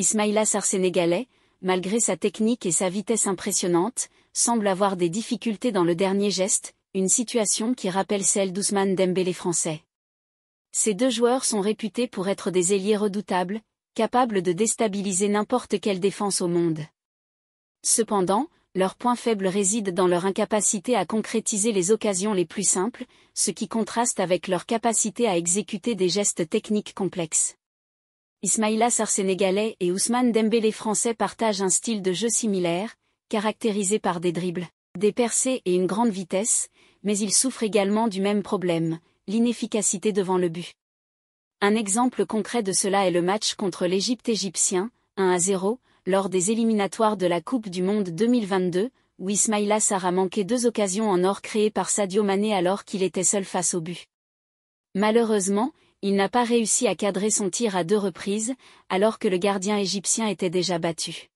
Ismaila Sar sénégalais, malgré sa technique et sa vitesse impressionnante, semble avoir des difficultés dans le dernier geste, une situation qui rappelle celle d'Ousmane Dembélé français. Ces deux joueurs sont réputés pour être des ailiers redoutables, capables de déstabiliser n'importe quelle défense au monde. Cependant, leur point faible réside dans leur incapacité à concrétiser les occasions les plus simples, ce qui contraste avec leur capacité à exécuter des gestes techniques complexes. Ismaïla Sar sénégalais et Ousmane Dembélé français partagent un style de jeu similaire, caractérisé par des dribbles, des percées et une grande vitesse, mais ils souffrent également du même problème, l'inefficacité devant le but. Un exemple concret de cela est le match contre l'Égypte égyptien, 1 à 0, lors des éliminatoires de la Coupe du Monde 2022, où Ismaïla Sar a manqué deux occasions en or créées par Sadio Mané alors qu'il était seul face au but. Malheureusement, il n'a pas réussi à cadrer son tir à deux reprises, alors que le gardien égyptien était déjà battu.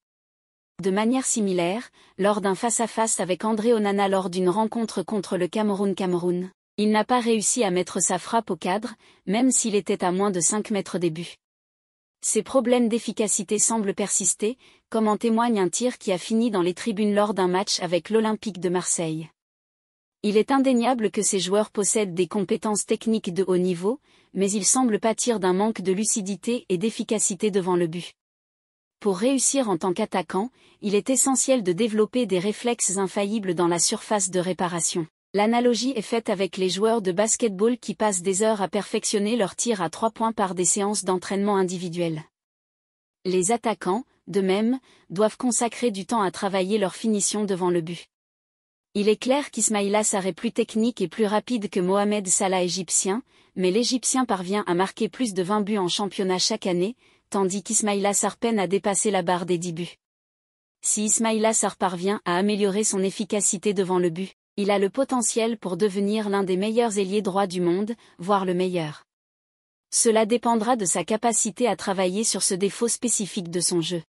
De manière similaire, lors d'un face-à-face avec André Onana lors d'une rencontre contre le Cameroun-Cameroun, il n'a pas réussi à mettre sa frappe au cadre, même s'il était à moins de 5 mètres des buts. Ces problèmes d'efficacité semblent persister, comme en témoigne un tir qui a fini dans les tribunes lors d'un match avec l'Olympique de Marseille. Il est indéniable que ces joueurs possèdent des compétences techniques de haut niveau, mais ils semblent pâtir d'un manque de lucidité et d'efficacité devant le but. Pour réussir en tant qu'attaquant, il est essentiel de développer des réflexes infaillibles dans la surface de réparation. L'analogie est faite avec les joueurs de basketball qui passent des heures à perfectionner leur tir à trois points par des séances d'entraînement individuelles. Les attaquants, de même, doivent consacrer du temps à travailler leur finition devant le but. Il est clair qu'Ismaïla Sarr est plus technique et plus rapide que Mohamed Salah égyptien, mais l'Égyptien parvient à marquer plus de 20 buts en championnat chaque année, tandis qu'Ismaïla Sarr peine à dépasser la barre des 10 buts. Si Ismaïla Sar parvient à améliorer son efficacité devant le but, il a le potentiel pour devenir l'un des meilleurs ailiers droits du monde, voire le meilleur. Cela dépendra de sa capacité à travailler sur ce défaut spécifique de son jeu.